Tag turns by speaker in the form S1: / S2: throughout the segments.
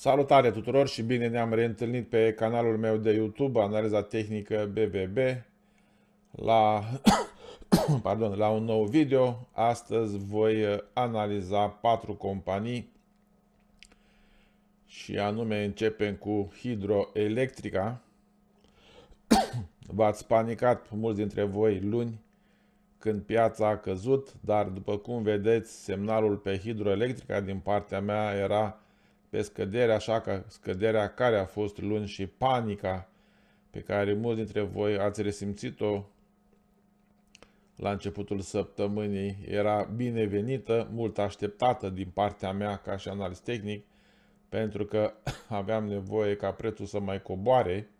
S1: Salutare tuturor și bine ne-am reîntâlnit pe canalul meu de YouTube, Analiza Tehnică BBB, la, pardon, la un nou video. Astăzi voi uh, analiza patru companii și anume începem cu Hidroelectrica. V-ați panicat mulți dintre voi luni când piața a căzut, dar după cum vedeți, semnalul pe Hidroelectrica din partea mea era pe scăderea așa că scăderea care a fost luni și panica pe care mulți dintre voi ați resimțit-o la începutul săptămânii era binevenită, mult așteptată din partea mea ca și analist tehnic, pentru că aveam nevoie ca prețul să mai coboare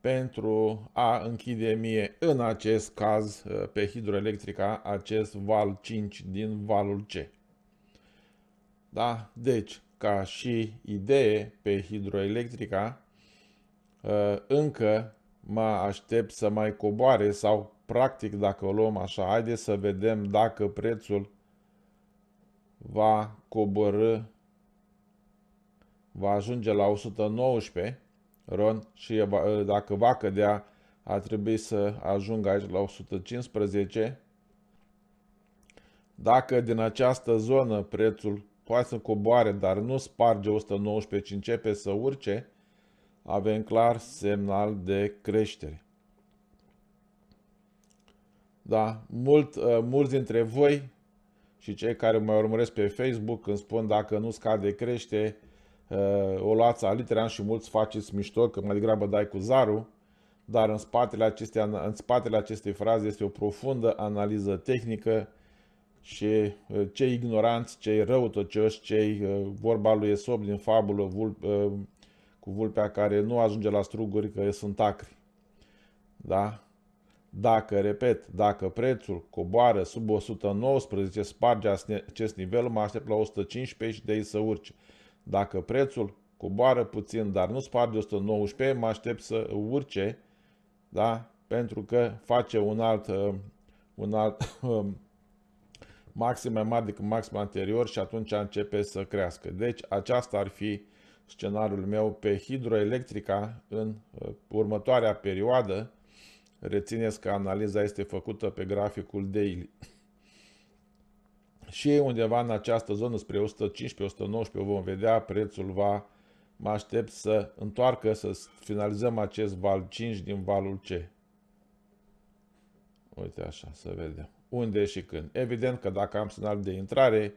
S1: pentru a închide mie, în acest caz, pe hidroelectrica, acest val 5 din valul C. Da? Deci, ca și idee pe hidroelectrica, ă, încă mă aștept să mai coboare sau practic dacă o luăm așa, haide să vedem dacă prețul va coborâ, va ajunge la 119 ron și dacă va cădea, ar trebui să ajungă aici la 115. Dacă din această zonă prețul poate să coboare, dar nu sparge 119, ci începe să urce, avem clar semnal de creștere. Da, mult, uh, mulți dintre voi și cei care mă urmăresc pe Facebook când spun dacă nu scade crește, uh, o luați aliteran și mulți faceți mișto că mai degrabă dai cu zarul, dar în spatele, acestei, în spatele acestei fraze este o profundă analiză tehnică și uh, cei ignoranți, cei răutăcioși, cei, uh, vorba lui Esop din fabulă, vulpe, uh, cu vulpea care nu ajunge la struguri că sunt acri. Da? Dacă, repet, dacă prețul coboară sub 119, sparge acest nivel, mă aștept la 115 și de aici să urce. Dacă prețul coboară puțin, dar nu sparge 119, mă aștept să urce, da? Pentru că face un alt, un alt um, maxim mai mari decât maxim anterior și atunci începe să crească. Deci aceasta ar fi scenariul meu pe hidroelectrica în uh, următoarea perioadă. Rețineți că analiza este făcută pe graficul daily. Și undeva în această zonă, spre 115-119, vom vedea, prețul va, mă aștept să întoarcă, să finalizăm acest val 5 din valul C. Uite așa, să vedem unde și când. Evident că dacă am semnal de intrare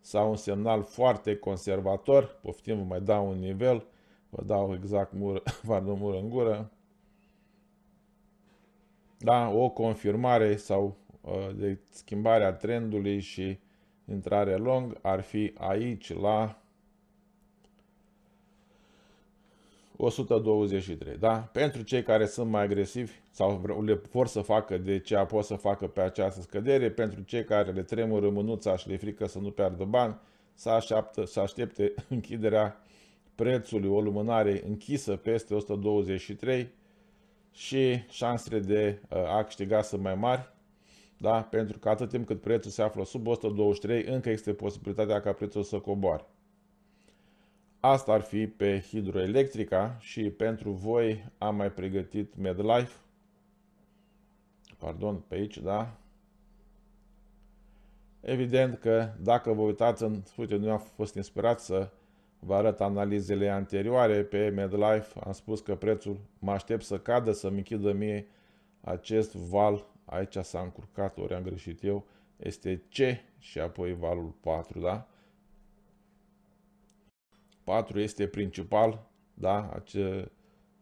S1: sau un semnal foarte conservator, poftim, vă mai dau un nivel, vă dau exact mur, pardon, mur în gură, da, o confirmare sau ă, de schimbarea trendului și intrare long ar fi aici la 123, da? Pentru cei care sunt mai agresivi sau le vor să facă de ce pot să facă pe această scădere, pentru cei care le tremură mânuța și le frică să nu piardă bani, să, așteaptă, să aștepte închiderea prețului o lumânare închisă peste 123 și șansele de uh, a câștiga sunt mai mari, da? pentru că atât timp cât prețul se află sub 123, încă există posibilitatea ca prețul să coboare. Asta ar fi pe hidroelectrica și pentru voi am mai pregătit MedLife. Pardon, pe aici, da? Evident că dacă vă uitați în... Uite, nu am fost inspirat să vă arăt analizele anterioare pe MedLife. Am spus că prețul mă aștept să cadă, să-mi închidă mie acest val. Aici s-a încurcat, ori am greșit eu. Este C și apoi valul 4, da? 4 este principal, da? Ace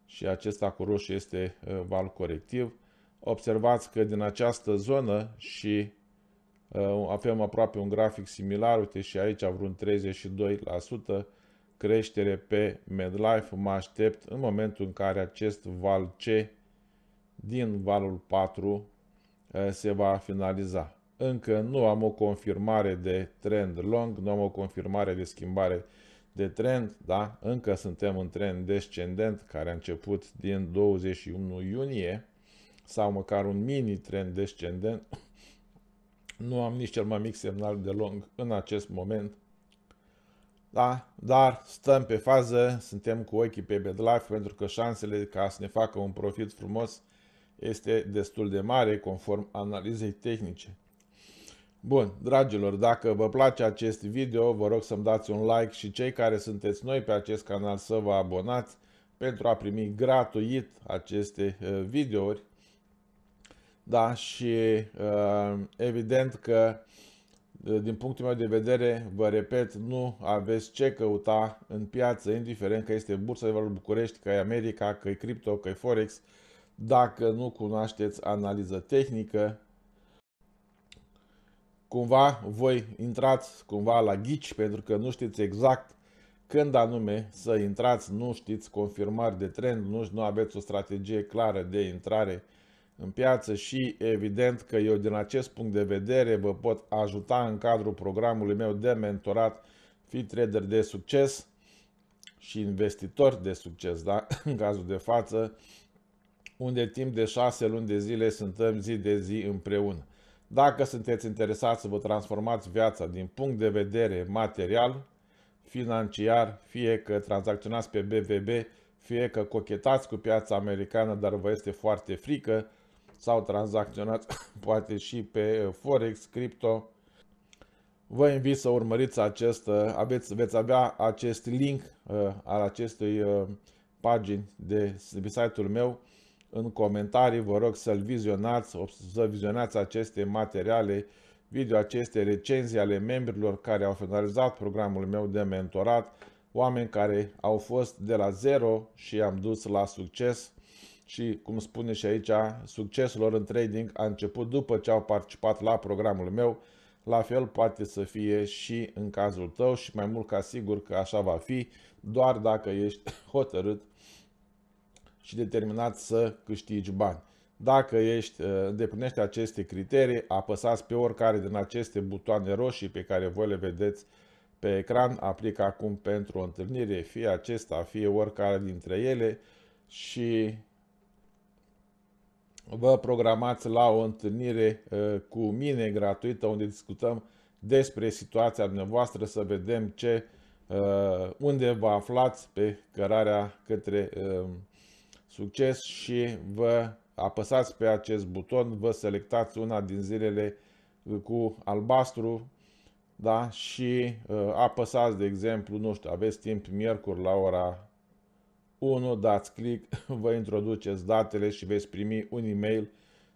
S1: și acesta cu roșu este uh, val corectiv. Observați că din această zonă și uh, avem aproape un grafic similar, uite și aici vreun 32% creștere pe MedLife, mă aștept în momentul în care acest val C din valul 4 uh, se va finaliza. Încă nu am o confirmare de trend long, nu am o confirmare de schimbare de trend, da? Încă suntem în trend descendent care a început din 21 iunie sau măcar un mini trend descendent. Nu am nici cel mai mic semnal de long în acest moment. Da, dar stăm pe fază, suntem cu ochii pe BedLife pentru că șansele ca să ne facă un profit frumos este destul de mare conform analizei tehnice. Bun, dragilor, dacă vă place acest video, vă rog să-mi dați un like și cei care sunteți noi pe acest canal să vă abonați pentru a primi gratuit aceste uh, videouri. Da, și uh, evident că, uh, din punctul meu de vedere, vă repet, nu aveți ce căuta în piață, indiferent că este Bursa de Valori București, că e America, că e Crypto, că e Forex, dacă nu cunoașteți analiză tehnică cumva voi intrați cumva la ghici pentru că nu știți exact când anume să intrați, nu știți confirmări de trend, nu, nu aveți o strategie clară de intrare în piață și evident că eu din acest punct de vedere vă pot ajuta în cadrul programului meu de mentorat fi trader de succes și investitor de succes, da? în cazul de față, unde timp de 6 luni de zile suntem zi de zi împreună. Dacă sunteți interesați să vă transformați viața din punct de vedere material, financiar, fie că tranzacționați pe BVB, fie că cochetați cu piața americană, dar vă este foarte frică, sau tranzacționați poate și pe Forex, cripto, vă invit să urmăriți acest, uh, aveți, veți avea acest link uh, al acestei uh, pagini de site-ul meu în comentarii vă rog să-l vizionați, să vizionați aceste materiale, video aceste recenzii ale membrilor care au finalizat programul meu de mentorat, oameni care au fost de la zero și am dus la succes și, cum spune și aici, succesul lor în trading a început după ce au participat la programul meu, la fel poate să fie și în cazul tău și mai mult ca sigur că așa va fi, doar dacă ești hotărât și determinat să câștigi bani. Dacă ești, uh, îndeplinești aceste criterii, apăsați pe oricare din aceste butoane roșii pe care voi le vedeți pe ecran, aplic acum pentru o întâlnire, fie acesta, fie oricare dintre ele și vă programați la o întâlnire uh, cu mine gratuită unde discutăm despre situația dumneavoastră, să vedem ce, uh, unde vă aflați pe cărarea către Succes și vă apăsați pe acest buton, vă selectați una din zilele uh, cu albastru da? și uh, apăsați, de exemplu, nu știu, aveți timp miercuri la ora 1, dați click, vă introduceți datele și veți primi un e-mail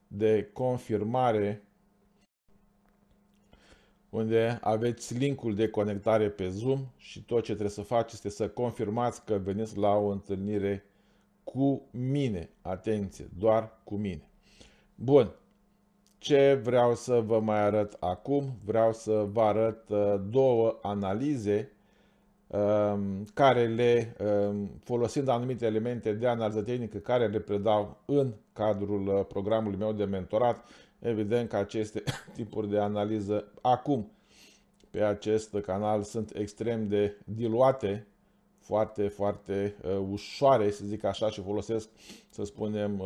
S1: de confirmare unde aveți linkul de conectare pe Zoom și tot ce trebuie să faceți este să confirmați că veniți la o întâlnire cu mine. Atenție, doar cu mine. Bun. Ce vreau să vă mai arăt acum? Vreau să vă arăt uh, două analize um, care le, um, folosind anumite elemente de analiză tehnică, care le predau în cadrul uh, programului meu de mentorat. Evident că aceste tipuri de analiză acum pe acest canal sunt extrem de diluate foarte, foarte uh, ușoare, să zic așa, și folosesc, să spunem,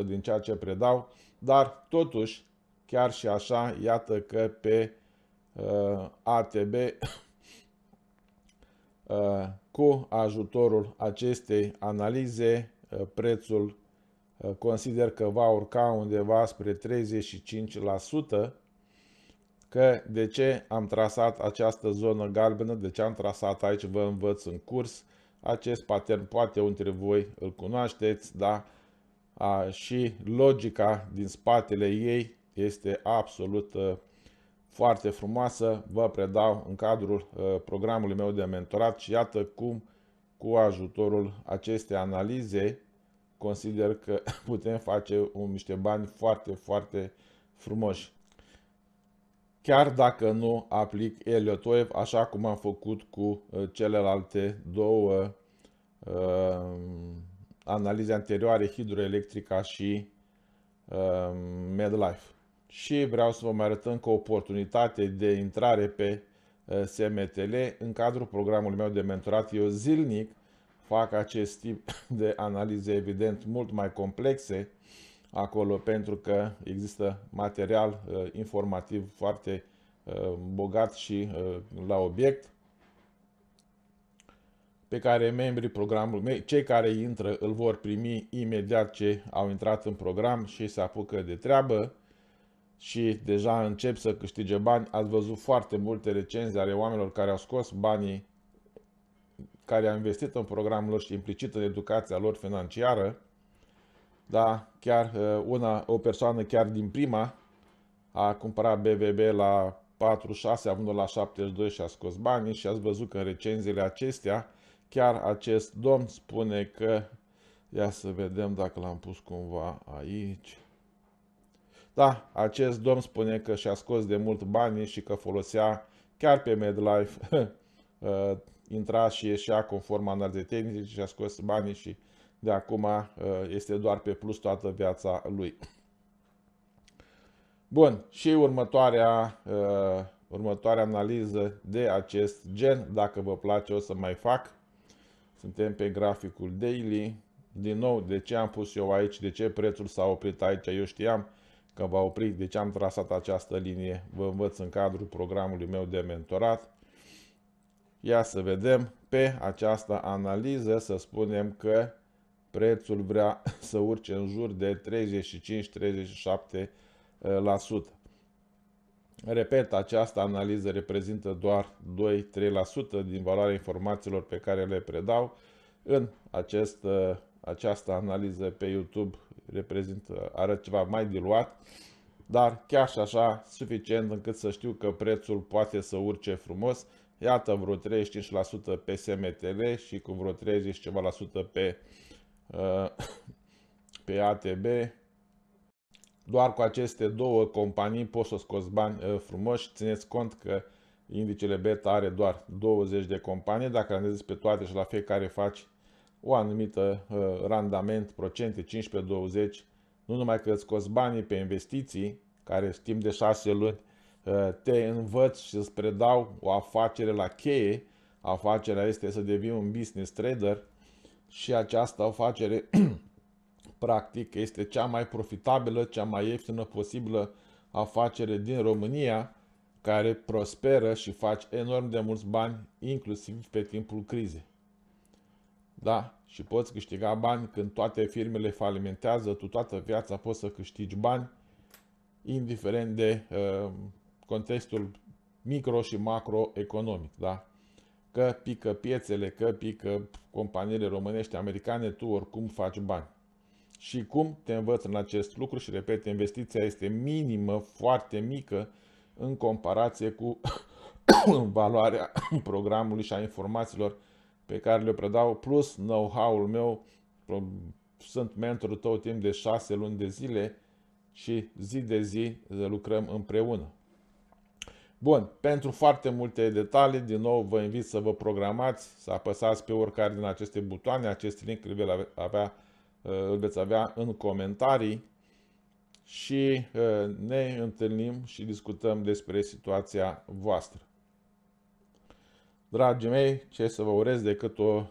S1: 1-2% din ceea ce predau, dar totuși, chiar și așa, iată că pe uh, ATB, uh, cu ajutorul acestei analize, uh, prețul uh, consider că va urca undeva spre 35%, că de ce am trasat această zonă galbenă, de ce am trasat aici, vă învăț în curs. Acest pattern poate unul dintre voi îl cunoașteți, da? A, și logica din spatele ei este absolut a, uh, foarte frumoasă. Vă predau în cadrul a, uh, programului meu de mentorat și iată cum cu ajutorul acestei analize consider că putem face un, niște bani foarte, foarte frumoși chiar dacă nu aplic Eliotoev așa cum am făcut cu uh, celelalte două uh, analize anterioare, hidroelectrica și uh, MedLife. Și vreau să vă mai arăt încă o oportunitate de intrare pe uh, SMTL în cadrul programului meu de mentorat. Eu zilnic fac acest tip de analize, evident, mult mai complexe, acolo pentru că există material uh, informativ foarte uh, bogat și uh, la obiect pe care membrii programului, cei care intră îl vor primi imediat ce au intrat în program și se apucă de treabă și deja încep să câștige bani. Ați văzut foarte multe recenzii ale oamenilor care au scos banii, care au investit în programul lor și implicit în educația lor financiară da, chiar uh, una, o persoană chiar din prima a cumpărat BVB la 46, având la 72 și a scos banii și ați văzut că în recenziile acestea chiar acest domn spune că ia să vedem dacă l-am pus cumva aici. Da, acest domn spune că și-a scos de mult banii și că folosea chiar pe MedLife uh, intra și ieșea conform analizei tehnice și a scos banii și de acum uh, este doar pe plus toată viața lui. Bun, și următoarea, uh, următoarea analiză de acest gen, dacă vă place o să mai fac. Suntem pe graficul daily. Din nou, de ce am pus eu aici, de ce prețul s-a oprit aici, eu știam că va opri, de ce am trasat această linie, vă învăț în cadrul programului meu de mentorat. Ia să vedem pe această analiză, să spunem că prețul vrea să urce în jur de 35-37%. Uh, Repet, această analiză reprezintă doar 2-3% din valoarea informațiilor pe care le predau. În acest, uh, această analiză pe YouTube reprezintă, arăt ceva mai diluat, dar chiar și așa suficient încât să știu că prețul poate să urce frumos. Iată vreo 35% pe SMTL și cu vreo 30 ceva la sută pe Uh, pe ATB. Doar cu aceste două companii poți să scoți bani uh, frumoși. Țineți cont că indicele beta are doar 20 de companii. Dacă analizezi pe toate și la fiecare faci o anumită uh, randament, procente 15-20, nu numai că îți scoți banii pe investiții, care timp de 6 luni te învăț și îți predau o afacere la cheie, afacerea este să devii un business trader, și această afacere practic este cea mai profitabilă, cea mai ieftină posibilă afacere din România care prosperă și faci enorm de mulți bani, inclusiv pe timpul crizei. Da, și poți câștiga bani când toate firmele falimentează, tu toată viața poți să câștigi bani, indiferent de uh, contextul micro și macroeconomic, da? că pică piețele, că pică companiile românești, americane, tu oricum faci bani. Și cum te învăț în acest lucru și repet, investiția este minimă, foarte mică în comparație cu valoarea programului și a informațiilor pe care le predau, plus know-how-ul meu, sunt mentorul tău timp de șase luni de zile și zi de zi lucrăm împreună. Bun, pentru foarte multe detalii, din nou vă invit să vă programați, să apăsați pe oricare din aceste butoane, acest link îl, avea, uh, îl veți avea în comentarii și uh, ne întâlnim și discutăm despre situația voastră. Dragii mei, ce să vă urez decât o,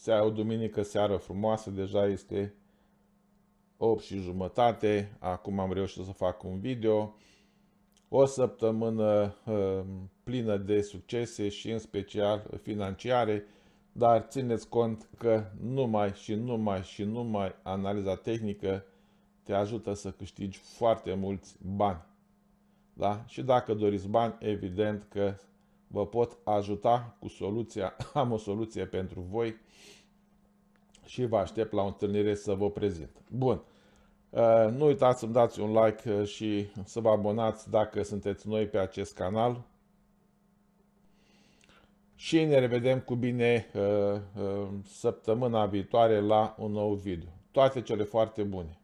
S1: seară, o duminică seară frumoasă, deja este 8 și jumătate, acum am reușit să fac un video o săptămână ehm, plină de succese și în special financiare, dar țineți cont că numai și numai și numai analiza tehnică te ajută să câștigi foarte mulți bani. Da? Și dacă doriți bani, evident că vă pot ajuta cu soluția, am o soluție pentru voi și vă aștept la o întâlnire să vă prezint. Bun. Uh, nu uitați să-mi dați un like uh, și să vă abonați dacă sunteți noi pe acest canal. Și ne revedem cu bine uh, săptămâna viitoare la un nou video. Toate cele foarte bune!